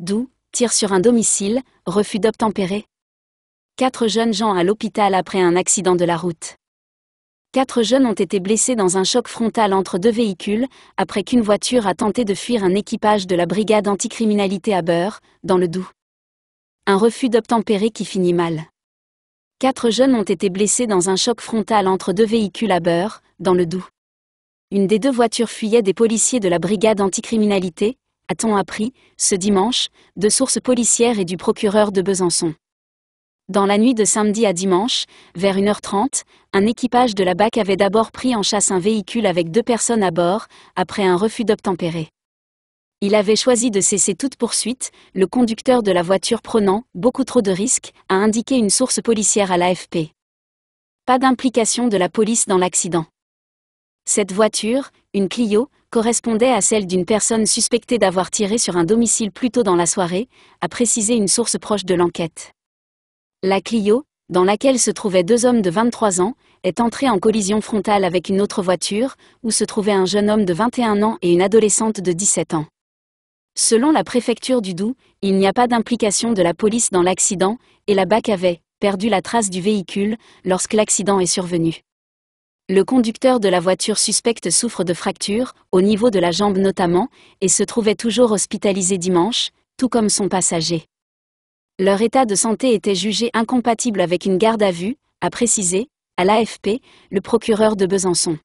Doux, tire sur un domicile, refus d'obtempérer. Quatre jeunes gens à l'hôpital après un accident de la route. Quatre jeunes ont été blessés dans un choc frontal entre deux véhicules, après qu'une voiture a tenté de fuir un équipage de la brigade anticriminalité à Beurre, dans le Doubs. Un refus d'obtempérer qui finit mal. Quatre jeunes ont été blessés dans un choc frontal entre deux véhicules à Beurre, dans le Doubs. Une des deux voitures fuyait des policiers de la brigade anticriminalité, a-t-on appris, ce dimanche, de sources policières et du procureur de Besançon. Dans la nuit de samedi à dimanche, vers 1h30, un équipage de la BAC avait d'abord pris en chasse un véhicule avec deux personnes à bord, après un refus d'obtempérer. Il avait choisi de cesser toute poursuite, le conducteur de la voiture prenant beaucoup trop de risques, a indiqué une source policière à l'AFP. Pas d'implication de la police dans l'accident. Cette voiture, une Clio, correspondait à celle d'une personne suspectée d'avoir tiré sur un domicile plus tôt dans la soirée, a précisé une source proche de l'enquête. La Clio, dans laquelle se trouvaient deux hommes de 23 ans, est entrée en collision frontale avec une autre voiture, où se trouvaient un jeune homme de 21 ans et une adolescente de 17 ans. Selon la préfecture du Doubs, il n'y a pas d'implication de la police dans l'accident, et la BAC avait perdu la trace du véhicule lorsque l'accident est survenu. Le conducteur de la voiture suspecte souffre de fractures, au niveau de la jambe notamment, et se trouvait toujours hospitalisé dimanche, tout comme son passager. Leur état de santé était jugé incompatible avec une garde à vue, a précisé, à l'AFP, le procureur de Besançon.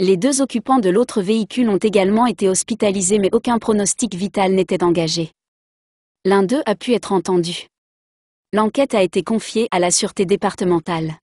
Les deux occupants de l'autre véhicule ont également été hospitalisés mais aucun pronostic vital n'était engagé. L'un d'eux a pu être entendu. L'enquête a été confiée à la Sûreté départementale.